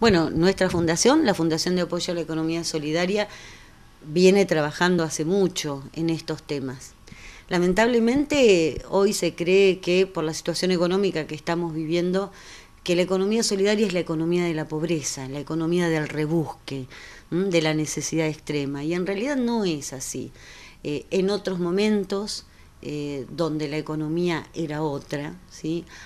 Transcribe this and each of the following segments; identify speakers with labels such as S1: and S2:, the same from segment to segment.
S1: Bueno, nuestra fundación, la Fundación de Apoyo a la Economía Solidaria, viene trabajando hace mucho en estos temas. Lamentablemente hoy se cree que por la situación económica que estamos viviendo, que la economía solidaria es la economía de la pobreza, la economía del rebusque, de la necesidad extrema. Y en realidad no es así. Eh, en otros momentos eh, donde la economía era otra,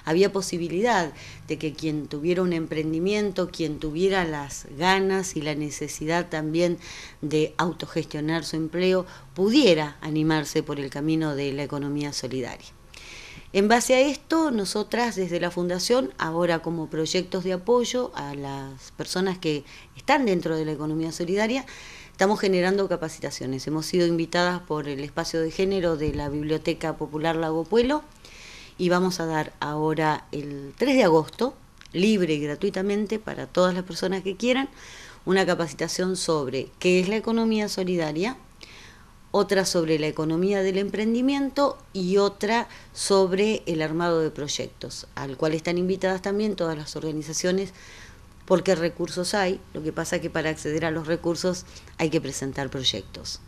S1: había posibilidad de que quien tuviera un emprendimiento, quien tuviera las ganas y la necesidad también de autogestionar su empleo, pudiera animarse por el camino de la economía solidaria. En base a esto, nosotras desde la Fundación, ahora como proyectos de apoyo a las personas que están dentro de la economía solidaria, Estamos generando capacitaciones. Hemos sido invitadas por el espacio de género de la Biblioteca Popular Lago Puelo y vamos a dar ahora el 3 de agosto, libre y gratuitamente para todas las personas que quieran, una capacitación sobre qué es la economía solidaria, otra sobre la economía del emprendimiento y otra sobre el armado de proyectos, al cual están invitadas también todas las organizaciones porque recursos hay, lo que pasa es que para acceder a los recursos hay que presentar proyectos.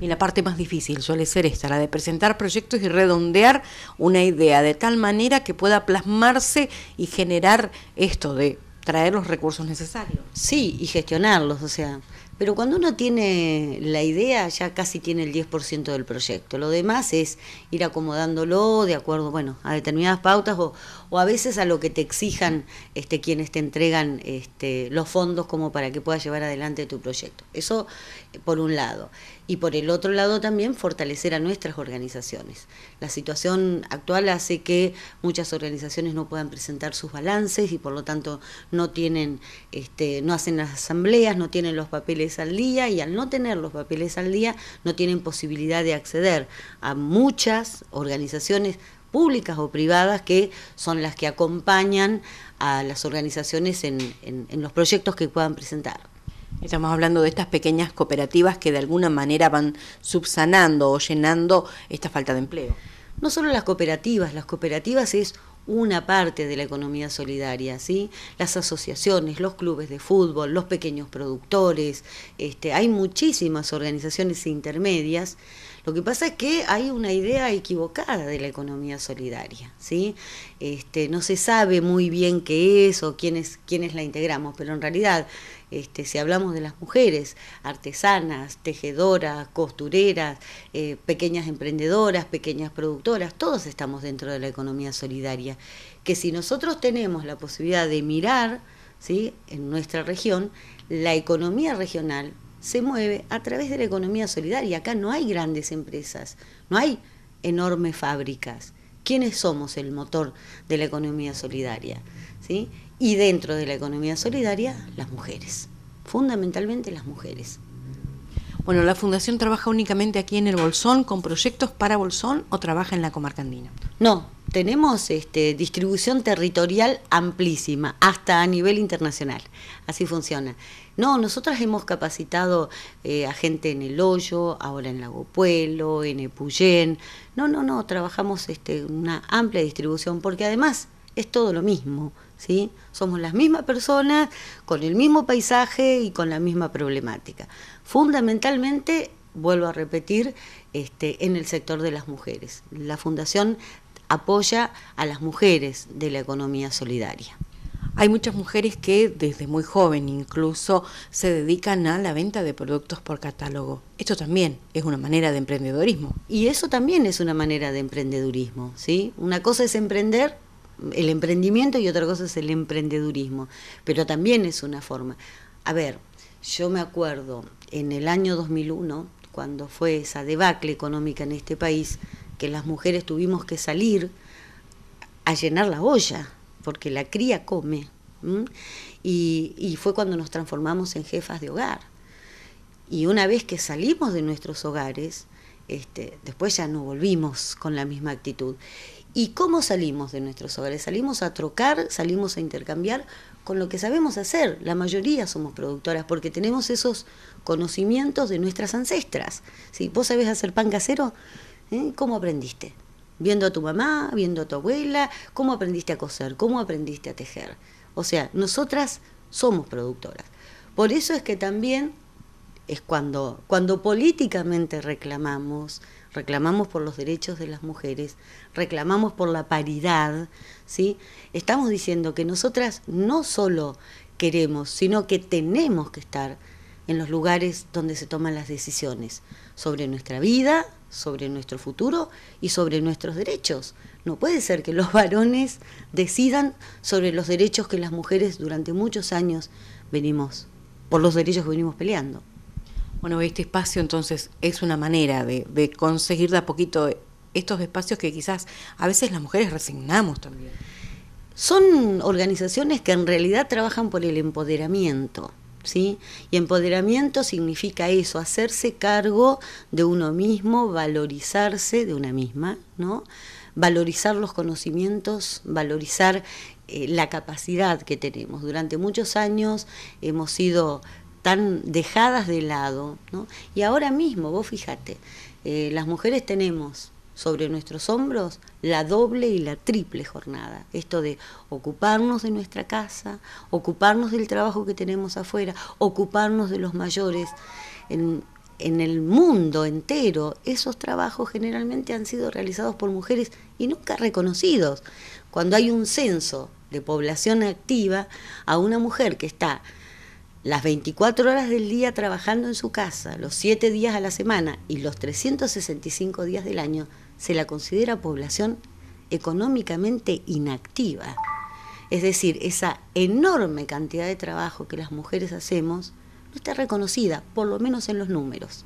S1: Y la parte
S2: más difícil suele ser esta, la de presentar proyectos y
S1: redondear una idea
S2: de tal manera que pueda plasmarse y generar esto de traer los recursos
S1: necesarios. Sí, y gestionarlos, o sea, pero cuando uno tiene la idea, ya casi tiene el 10% del proyecto. Lo demás es ir acomodándolo de acuerdo, bueno, a determinadas pautas o, a veces a lo que te exijan este, quienes te entregan este, los fondos como para que puedas llevar adelante tu proyecto. Eso eh, por un lado. Y por el otro lado también fortalecer a nuestras organizaciones. La situación actual hace que muchas organizaciones no puedan presentar sus balances y por lo tanto no tienen, este, no hacen las asambleas, no tienen los papeles al día y al no tener los papeles al día no tienen posibilidad de acceder a muchas organizaciones públicas o privadas que son las que acompañan a las organizaciones en, en, los proyectos que puedan presentar. Estamos hablando de estas pequeñas cooperativas que de alguna manera van subsanando o llenando esta falta de empleo. No solo las cooperativas, las cooperativas es una parte de la economía solidaria, ¿sí? Las asociaciones, los clubes de fútbol, los pequeños productores, este, hay muchísimas organizaciones intermedias lo que pasa es que hay una idea equivocada de la economía solidaria, ¿sí? Este, no se sabe muy bien qué es o quiénes, quiénes la integramos, pero en realidad, este, si hablamos de las mujeres, artesanas, tejedoras, costureras, eh, pequeñas emprendedoras, pequeñas productoras, todos estamos dentro de la economía solidaria, que si nosotros tenemos la posibilidad de mirar, ¿sí? en nuestra región, la economía regional se mueve a través de la economía solidaria. Acá no hay grandes empresas, no hay enormes fábricas. ¿Quiénes somos el motor de la economía solidaria? ¿Sí? Y dentro de la economía solidaria, las mujeres, fundamentalmente las mujeres.
S2: Bueno, ¿la Fundación trabaja únicamente aquí en el Bolsón con proyectos para Bolsón o trabaja en la comarca No,
S1: tenemos este, distribución territorial amplísima, hasta a nivel internacional. Así funciona. No, nosotras hemos capacitado eh, a gente en El Hoyo, ahora en Lago en Epuyén. No, no, no, trabajamos este, una amplia distribución, porque además es todo lo mismo, ¿sí? Somos las mismas personas, con el mismo paisaje y con la misma problemática. Fundamentalmente, vuelvo a repetir, este, en el sector de las mujeres. La Fundación apoya a las mujeres de la economía solidaria. Hay muchas mujeres que desde muy
S2: joven incluso se dedican a la venta de productos por catálogo. Esto también
S1: es una manera de emprendedorismo. Y eso también es una manera de emprendedurismo, ¿sí? Una cosa es emprender el emprendimiento y otra cosa es el emprendedurismo, pero también es una forma. A ver, yo me acuerdo en el año 2001, cuando fue esa debacle económica en este país, que las mujeres tuvimos que salir a llenar la olla, porque la cría come. Y, fue cuando nos transformamos en jefas de hogar. Y una vez que salimos de nuestros hogares, este, después ya no volvimos con la misma actitud. ¿Y cómo salimos de nuestros hogares? Salimos a trocar, salimos a intercambiar con lo que sabemos hacer. La mayoría somos productoras porque tenemos esos conocimientos de nuestras ancestras. Si vos sabés hacer pan casero, ¿eh? ¿Cómo aprendiste? Viendo a tu mamá, viendo a tu abuela, ¿cómo aprendiste a coser? ¿Cómo aprendiste a tejer? O sea, nosotras somos productoras. Por eso es que también es cuando, cuando políticamente reclamamos, reclamamos por los derechos de las mujeres, reclamamos por la paridad, ¿sí? Estamos diciendo que nosotras no solo queremos, sino que tenemos que estar en los lugares donde se toman las decisiones sobre nuestra vida, sobre nuestro futuro y sobre nuestros derechos. No puede ser que los varones decidan sobre los derechos que las mujeres durante muchos años venimos, por los derechos que venimos peleando. Bueno, este espacio entonces es
S2: una manera de, de conseguir de a poquito estos espacios que quizás a veces las mujeres
S1: resignamos también. Son organizaciones que en realidad trabajan por el empoderamiento. ¿sí? Y empoderamiento significa eso, hacerse cargo de uno mismo, valorizarse de una misma, ¿no? Valorizar los conocimientos, valorizar eh, la capacidad que tenemos. Durante muchos años hemos sido tan dejadas de lado, ¿no? Y ahora mismo, vos fíjate, eh, las mujeres tenemos sobre nuestros hombros la doble y la triple jornada. Esto de ocuparnos de nuestra casa, ocuparnos del trabajo que tenemos afuera, ocuparnos de los mayores. En, el mundo entero esos trabajos generalmente han sido realizados por mujeres y nunca reconocidos. Cuando hay un censo de población activa, a una mujer que está las 24 horas del día trabajando en su casa, los 7 días a la semana y los 365 días del año, se la considera población económicamente inactiva. Es decir, esa enorme cantidad de trabajo que las mujeres hacemos no está reconocida, por lo menos en los números.